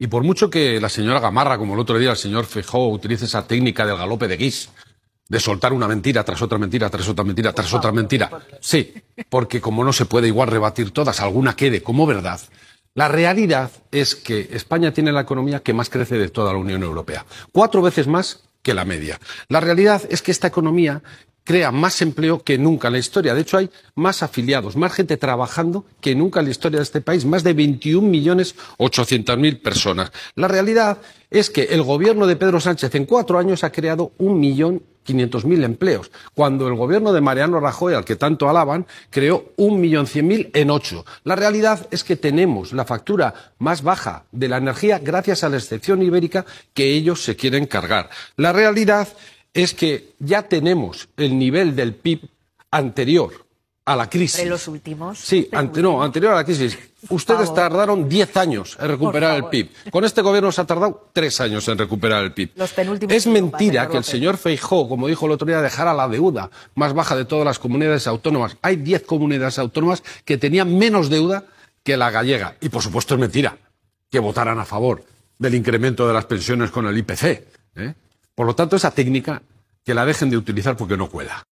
Y por mucho que la señora Gamarra, como el otro día el señor Fejó, utilice esa técnica del galope de guis, de soltar una mentira tras otra mentira, tras otra mentira, tras otra mentira. Sí, porque como no se puede igual rebatir todas, alguna quede como verdad. La realidad es que España tiene la economía que más crece de toda la Unión Europea, cuatro veces más que la media. La realidad es que esta economía crea más empleo que nunca en la historia. De hecho, hay más afiliados, más gente trabajando que nunca en la historia de este país, más de 21.800.000 millones personas. La realidad es que el gobierno de Pedro Sánchez en cuatro años ha creado un millón 500.000 empleos, cuando el gobierno de Mariano Rajoy, al que tanto alaban, creó 1.100.000 en ocho. La realidad es que tenemos la factura más baja de la energía gracias a la excepción ibérica que ellos se quieren cargar. La realidad es que ya tenemos el nivel del PIB anterior a la crisis. ¿De los últimos? Sí, no, anterior a la crisis. Ustedes tardaron 10 años en recuperar el PIB. Con este gobierno se ha tardado 3 años en recuperar el PIB. es mentira que el señor Feijó, como dijo el otro día, dejara la deuda más baja de todas las comunidades autónomas. Hay 10 comunidades autónomas que tenían menos deuda que la gallega. Y por supuesto es mentira que votaran a favor del incremento de las pensiones con el IPC. ¿eh? Por lo tanto, esa técnica que la dejen de utilizar porque no cuela.